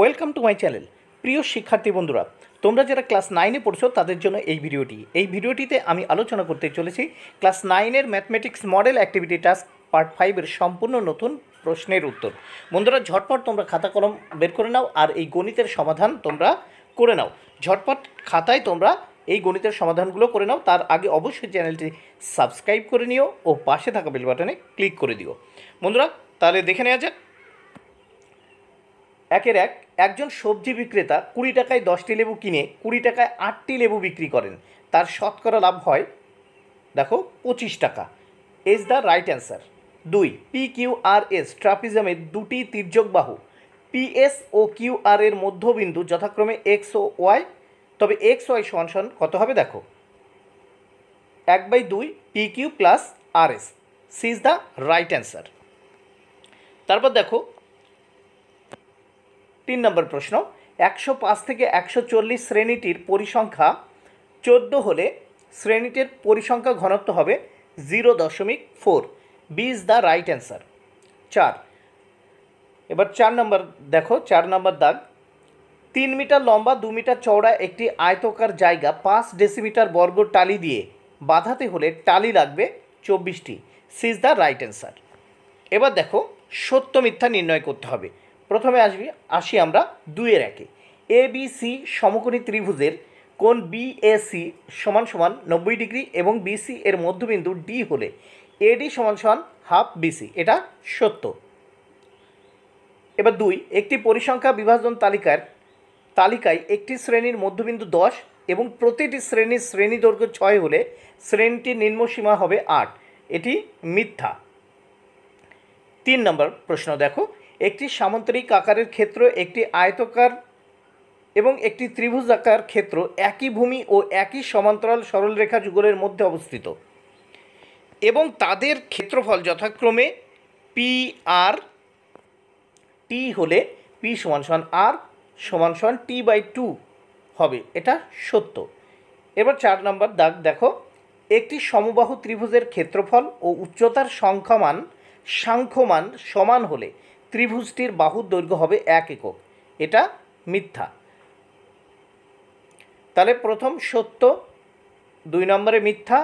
welcome to my channel প্রিয় শিক্ষার্থী বন্ধুরা তোমরা যারা ক্লাস নাইনে পড়ছো তাদের জন্য এই ভিডিওটি এই ভিডিওটিতে আমি আলোচনা করতে চলেছি ক্লাস নাইনের mathematics model activity task part ফাইভের সম্পূর্ণ নতুন প্রশ্নের উত্তর বন্ধুরা ঝটপট তোমরা খাতা কলম বের করে নাও আর এই গণিতের সমাধান তোমরা করে নাও ঝটপট খাতায় তোমরা এই গণিতের সমাধানগুলো করে নাও তার আগে অবশ্যই চ্যানেলটি সাবস্ক্রাইব করে নিও ও পাশে থাকা বেল বাটনে ক্লিক করে দিও বন্ধুরা তাহলে দেখে নেওয়া যাক একের এক একজন সবজি বিক্রেতা কুড়ি টাকায় দশটি লেবু কিনে কুড়ি টাকায় আটটি লেবু বিক্রি করেন তার শতকরা লাভ হয় দেখো পঁচিশ টাকা ইজ দ্য রাইট অ্যান্সার দুই পি কিউ আর এস ট্রাপিজমের দুটি তির্যক বাহু পিএস ও কিউ আর এর মধ্যবিন্দু যথাক্রমে এক্স ও ওয়াই তবে এক্স ওয়াই সমান কত হবে দেখো এক বাই দুই P Q plus R S C is the right answer তারপর দেখো তিন নম্বর প্রশ্ন একশো পাঁচ থেকে একশো চল্লিশ শ্রেণীটির পরিসংখ্যা চোদ্দো হলে শ্রেণীটির পরিসংখ্যা ঘনত্ব হবে জিরো দশমিক four B is the right answer চার এবার চার নম্বর দেখো চার নম্বর দাগ তিন মিটার লম্বা দু মিটার চওড়া একটি আয়তকার জায়গা পাঁচ ডেসিমিটার বর্গ টালি দিয়ে বাঁধাতে হলে টালি লাগবে চব্বিশটি সিজ দ্য রাইট অ্যান্সার এবার দেখো সত্য মিথ্যা নির্ণয় করতে হবে প্রথমে আসবি আসি আমরা দুয়ের একে এ বি সি সমকোণী ত্রিভুজের কোন বি এ সি সমান সমান নব্বই ডিগ্রি এবং বিসি এর মধ্যবিন্দু ডি হলে এডি সমান সমান হাফ বিসি এটা সত্য এবার দুই একটি পরিসংখ্যা বিভাজন তালিকার তালিকায় একটি শ্রেণীর মধ্যবিন্দু দশ এবং প্রতিটি শ্রেণীর শ্রেণী দৈর্ঘ্য ছয় হলে শ্রেণীটির নিম্নসীমা হবে আট এটি মিথ্যা তিন নম্বর প্রশ্ন দেখো একটি সামান্তরিক আকারের ক্ষেত্র একটি আয়তকার এবং একটি ত্রিভুজ আকার ক্ষেত্র একই ভূমি ও একই সমান্তরাল সরলরেখা যুগলের মধ্যে অবস্থিত এবং তাদের ক্ষেত্রফল যথাক্রমে পি আর টি হলে পি সমান সমান আর সমান সমান টি বাই টু হবে এটা সত্য এবার চার নম্বর দাগ দেখো একটি সমবাহু ত্রিভুজের ক্ষেত্রফল ও উচ্চতার সংখ্যামান মান সাংখ্যমান সমান হলে ত্রিভুজটির বাহুর দৈর্ঘ্য হবে এক একক এটা মিথ্যা তাহলে প্রথম সত্য দুই নম্বরে মিথ্যা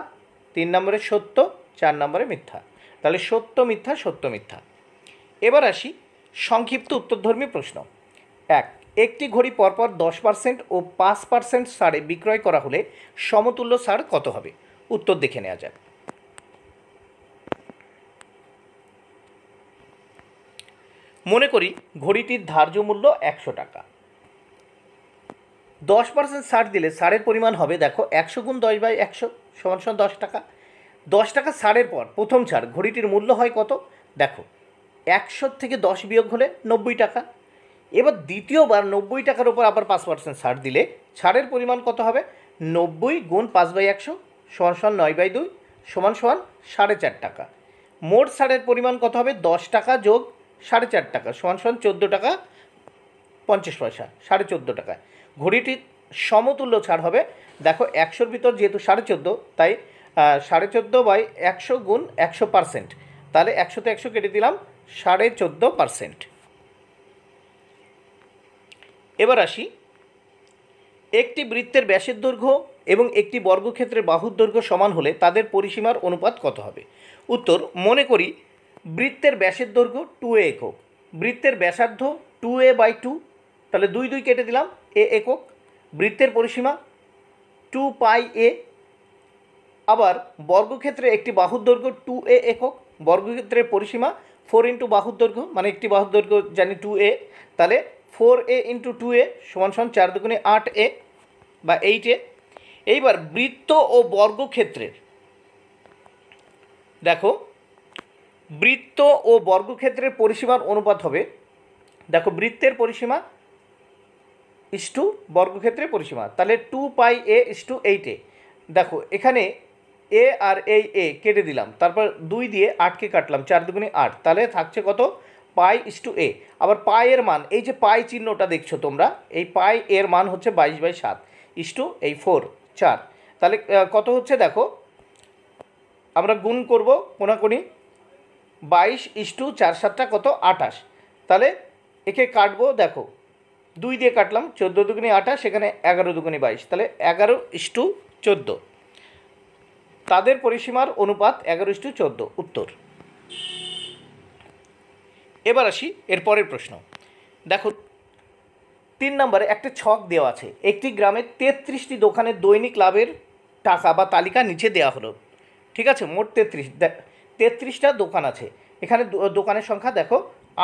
তিন নম্বরে সত্য চার নম্বরে মিথ্যা তাহলে সত্য মিথ্যা সত্য মিথ্যা এবার আসি সংক্ষিপ্ত উত্তরধর্মী প্রশ্ন এক একটি ঘড়ি পরপর দশ পার্সেন্ট ও পাঁচ পার্সেন্ট সারে বিক্রয় করা হলে সমতুল্য সার কত হবে উত্তর দেখে নেওয়া যাক মনে করি ঘড়িটির ধার্য মূল্য একশো টাকা দশ পার্সেন্ট ছাড় দিলে সারের পরিমাণ হবে দেখো একশো গুণ দশ বাই একশো সমান সমান দশ টাকা দশ টাকা ছাড়ের পর প্রথম ছাড় ঘড়িটির মূল্য হয় কত দেখো একশোর থেকে দশ বিয়োগ হলে নব্বই টাকা এবার দ্বিতীয়বার নব্বই টাকার ওপর আবার পাঁচ পার্সেন্ট ছাড় দিলে ছাড়ের পরিমাণ কত হবে নব্বই গুণ পাঁচ বাই একশো সমান সমান নয় বাই দুই সমান সমান সাড়ে চার টাকা মোট ছাড়ের পরিমাণ কত হবে দশ টাকা যোগ সাড়ে চার টাকা সমান সমান চোদ্দো টাকা পঞ্চাশ পয়সা সাড়ে চোদ্দো টাকা ঘড়িটির সমতুল্য ছাড় হবে দেখো একশোর ভিতর যেহেতু সাড়ে চোদ্দো তাই সাড়ে চোদ্দো বাই একশো গুণ একশো পারসেন্ট তাহলে একশোতে একশো কেটে দিলাম সাড়ে চোদ্দো পারসেন্ট এবার আসি একটি বৃত্তের ব্যাসের দৈর্ঘ্য এবং একটি বর্গক্ষেত্রের বাহুর দৈর্ঘ্য সমান হলে তাদের পরিসীমার অনুপাত কত হবে উত্তর মনে করি বৃত্তের ব্যাসের দৈর্ঘ্য টু এ একক বৃত্তের ব্যাসার্ধ টু এ বাই টু তাহলে দুই দুই কেটে দিলাম এ একক বৃত্তের পরিসীমা টু পাই এ আবার বর্গক্ষেত্রে একটি বাহুর দৈর্ঘ্য টু এ একক বর্গক্ষেত্রের পরিসীমা ফোর ইন্টু বাহুর দৈর্ঘ্য মানে একটি বাহুর দৈর্ঘ্য জানি টু এ তাহলে four A into two A সমান সমান চার দুগুণে আট এ বা এইট এ এইবার বৃত্ত ও বর্গক্ষেত্রের দেখো বৃত্ত ও বর্গক্ষেত্রের পরিসীমার অনুপাত হবে দেখো বৃত্তের পরিসীমা ইস টু বর্গক্ষেত্রের পরিসীমা তাহলে two pi A is two eight A দেখো এখানে এ আর এই এ কেটে দিলাম তারপর দুই দিয়ে আটকে কাটলাম চার দুগুণে আট তাহলে থাকছে কত পাই ইস টু এ আবার পায়ের মান এই যে পাই চিহ্নটা দেখছো তোমরা এই পাই এর মান হচ্ছে বাইশ বাই সাত ইস টু এই ফোর চার তাহলে কত হচ্ছে দেখো আমরা গুণ করবো কোনাকুনি বাইশ ইস্টু চার সাতটা কত আঠাশ তাহলে একে কাটবো দেখো দুই দিয়ে কাটলাম চোদ্দো দুগুনি আঠাশ সেখানে এগারো দুগুনি বাইশ তাহলে এগারো ইস্টু চোদ্দো তাদের পরিসীমার অনুপাত এগারো ইস্টু চোদ্দো উত্তর এবার আসি এরপরের প্রশ্ন দেখো তিন নম্বরে একটা ছক দেওয়া আছে একটি গ্রামে তেত্রিশটি দোকানের দৈনিক লাভের টাকা বা তালিকা নিচে দেওয়া হলো ঠিক আছে মোট তেত্রিশ দেখ তেত্রিশটা দোকান আছে এখানে দোকানের সংখ্যা দেখো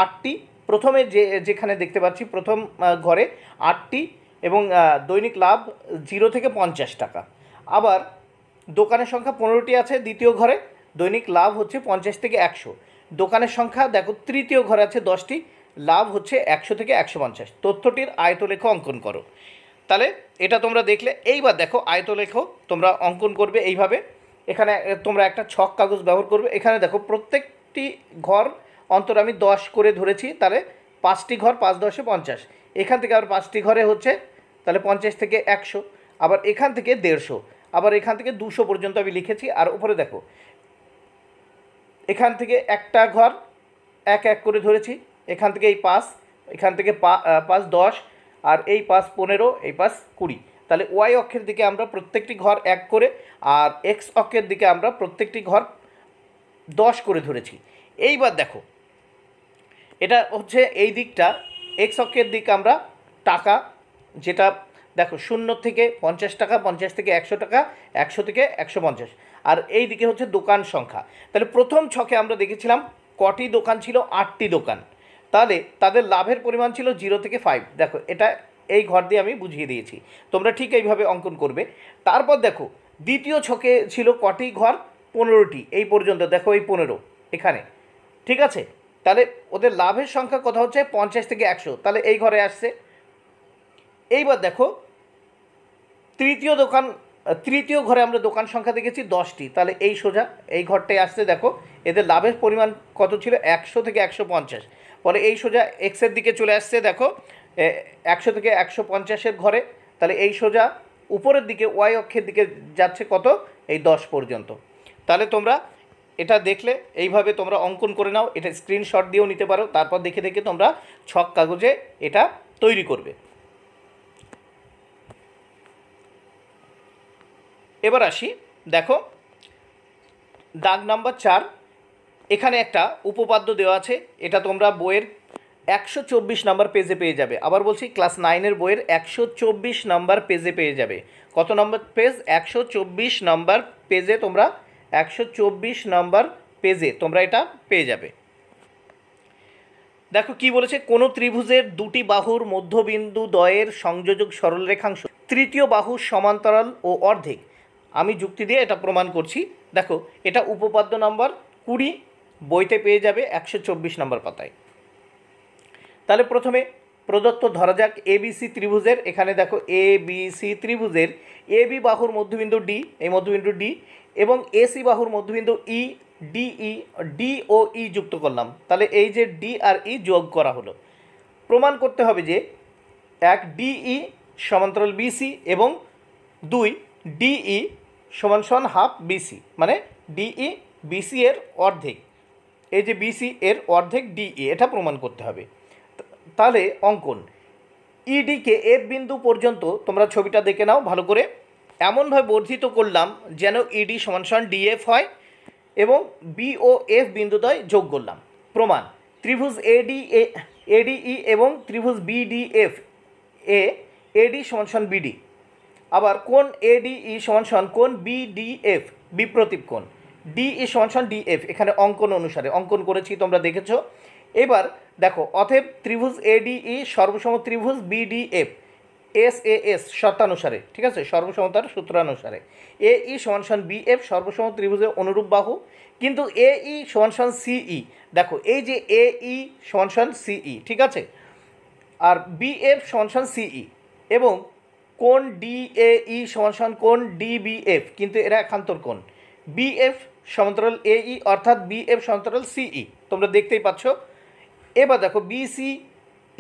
আটটি প্রথমে যে যেখানে দেখতে পাচ্ছি প্রথম ঘরে আটটি এবং দৈনিক লাভ জিরো থেকে পঞ্চাশ টাকা আবার দোকানের সংখ্যা পনেরোটি আছে দ্বিতীয় ঘরে দৈনিক লাভ হচ্ছে পঞ্চাশ থেকে একশো দোকানের সংখ্যা দেখো তৃতীয় ঘরে আছে দশটি লাভ হচ্ছে একশো থেকে একশো পঞ্চাশ তথ্যটির আয়তলেখ অঙ্কন করো তাহলে এটা তোমরা দেখলে এইবার দেখো আয়তলেখ তোমরা অঙ্কন করবে এইভাবে এখানে তোমরা একটা ছক কাগজ ব্যবহার করবে এখানে দেখো প্রত্যেকটি ঘর অন্তর আমি দশ করে ধরেছি তাহলে পাঁচটি ঘর পাঁচ দশে পঞ্চাশ এখান থেকে আবার পাঁচটি ঘরে হচ্ছে তাহলে পঞ্চাশ থেকে একশো আবার এখান থেকে দেড়শো আবার এখান থেকে দুশো পর্যন্ত আমি লিখেছি আর উপরে দেখো এখান থেকে একটা ঘর এক এক করে ধরেছি এখান থেকে এই পাঁচ এখান থেকে পা পাঁচ দশ আর এই পাঁচ পনেরো এই পাঁচ কুড়ি তাহলে ওয়াই অক্ষের দিকে আমরা প্রত্যেকটি ঘর এক করে আর এক্স অক্ষের দিকে আমরা প্রত্যেকটি ঘর দশ করে ধরেছি এইবার দেখো এটা হচ্ছে এই দিকটা এক্স অক্ষের দিকে আমরা টাকা যেটা দেখো শূন্য থেকে পঞ্চাশ টাকা পঞ্চাশ থেকে একশো টাকা একশো থেকে একশো পঞ্চাশ আর এই দিকে হচ্ছে দোকান সংখ্যা তাহলে প্রথম ছকে আমরা দেখেছিলাম কটি দোকান ছিল আটটি দোকান তাহলে তাদের লাভের পরিমাণ ছিল জিরো থেকে ফাইভ দেখো এটা এই ঘর দিয়ে আমি বুঝিয়ে দিয়েছি তোমরা ঠিক এইভাবে অঙ্কন করবে তারপর দেখো দ্বিতীয় ছকে ছিল কটি ঘর পনেরোটি এই পর্যন্ত দেখো এই পনেরো এখানে ঠিক আছে তাহলে ওদের লাভের সংখ্যা কথা হচ্ছে পঞ্চাশ থেকে একশো তাহলে এই ঘরে আসছে এইবার দেখো তৃতীয় দোকান তৃতীয় ঘরে আমরা দোকান সংখ্যা দেখেছি দশটি তাহলে এই সোজা এই ঘরটায় আসতে দেখো এদের লাভের পরিমাণ কত ছিল একশো থেকে একশো পঞ্চাশ পরে এই সোজা এক্সের দিকে চলে আসছে দেখো একশো থেকে একশো পঞ্চাশের ঘরে তাহলে এই সোজা উপরের দিকে ওয়াই অক্ষের দিকে যাচ্ছে কত এই দশ পর্যন্ত তাহলে তোমরা এটা দেখলে এইভাবে তোমরা অঙ্কন করে নাও এটা স্ক্রিনশট দিয়েও নিতে পারো তারপর দেখে দেখে তোমরা ছক কাগজে এটা তৈরি করবে এবার আসি দেখো দাগ নাম্বার চার এখানে একটা উপপাদ্য দেওয়া আছে এটা তোমরা বইয়ের একশো চব্বিশ নাম্বার পেজে পেয়ে যাবে আবার বলছি ক্লাস নাইনের বইয়ের একশো চব্বিশ নাম্বার পেজে পেয়ে যাবে কত নম্বর পেজ একশো চব্বিশ নাম্বার পেজে তোমরা একশো চব্বিশ নাম্বার পেজে তোমরা এটা পেয়ে যাবে দেখো কি বলেছে কোনো ত্রিভুজের দুটি বাহুর মধ্যবিন্দু দয়ের সংযোজক সরলরেখাংশ তৃতীয় বাহু সমান্তরাল ও অর্ধেক আমি যুক্তি দিয়ে এটা প্রমাণ করছি দেখো এটা উপপাদ্য নম্বর কুড়ি বইতে পেয়ে যাবে একশো চব্বিশ নম্বর পাতায় তাহলে প্রথমে প্রদত্ত ধরা যাক এবিসি ত্রিভুজের এখানে দেখো এ বিসি ত্রিভুজের এ বি বাহুর মধ্যবিন্দু ডি এই মধ্যবিন্দু ডি এবং এ সি বাহুর মধ্যবিন্দু ই ডিই ডি ও ই যুক্ত করলাম তাহলে এই যে ডি আর ই e যোগ করা হলো প্রমাণ করতে হবে যে এক ডিই e সমান্তরাল বিসি এবং দুই ডিই e সমান সমান হাফ বিসি মানে ডিই বিসি এর অর্ধেক এই যে বিসি এর অর্ধেক ডিই এটা প্রমাণ করতে হবে তাহলে অঙ্কন ইডিকে e এফ বিন্দু পর্যন্ত তোমরা ছবিটা দেখে নাও ভালো করে এমনভাবে বর্ধিত করলাম যেন ইডি e সমান সমান ডিএফ হয় এবং বিও এফ বিন্দুদয় যোগ করলাম প্রমাণ ত্রিভুজ এডি এ এডিই এবং ত্রিভুজ বিডিএফ এ এডি সমান সমান বিডি আবার কোন এডিই e সমান সমান কোন বিডিএফ বিপ্রতীপ ডি ডিই সমান সমান ডিএফ এখানে অঙ্কন অনুসারে অঙ্কন করেছি তোমরা দেখেছো এবার দেখো অথেব ত্রিভুজ এডিই e সর্বসম ত্রিভুজ বিডিএফ এস এ এস শর্তানুসারে ঠিক আছে সর্বসমতার সূত্রানুসারে এ ই e সমান সমান বি এফ সর্বসম ত্রিভুজের অনুরূপ বাহু কিন্তু এ ই e সমান সমান সিই দেখো এই যে এ ই সমান সমান সিই ঠিক আছে আর বি এফ সমান সমান সিই এবং কোন ডি এ ই সমান সমান কোন ডি বি এফ কিন্তু এরা একান্তর কোন বি এফ সমান্তরাল এ ই অর্থাৎ বি এফ সমান্তরাল সিই তোমরা দেখতেই পাচ্ছ এবার দেখো বিসি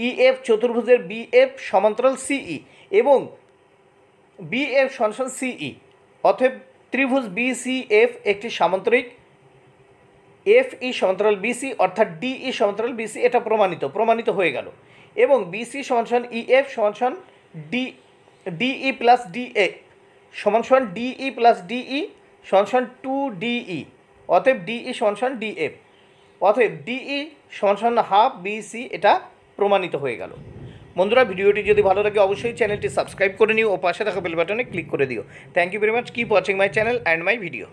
ইএফ e, চতুর্ভুজের বিএফ সমান্তরাল সিই e এবং বিএফ সনসন সিই অথব ত্রিভুজ বিসিএফ একটি সামান্তরিক এফ ই e সমান্তরাল বিসি অর্থাৎ ডি ই সমান্তরাল বিসি এটা প্রমাণিত প্রমাণিত হয়ে গেল এবং বিসি সমানসন ইএফ সমানসন ডি ডিই প্লাস ডিএ সমানসন ডিই প্লাস ডিই সমানসন টু ডিই অতএব ডিই সমানসন ডিএফ অতএব ডিই সমান সমান হাফ বিসি এটা প্রমাণিত হয়ে গেল বন্ধুরা ভিডিওটি যদি ভালো লাগে অবশ্যই চ্যানেলটি সাবস্ক্রাইব করে নিও ও পাশে থাকা বেল বাটনে ক্লিক করে দিও thank you very much keep watching my channel and my video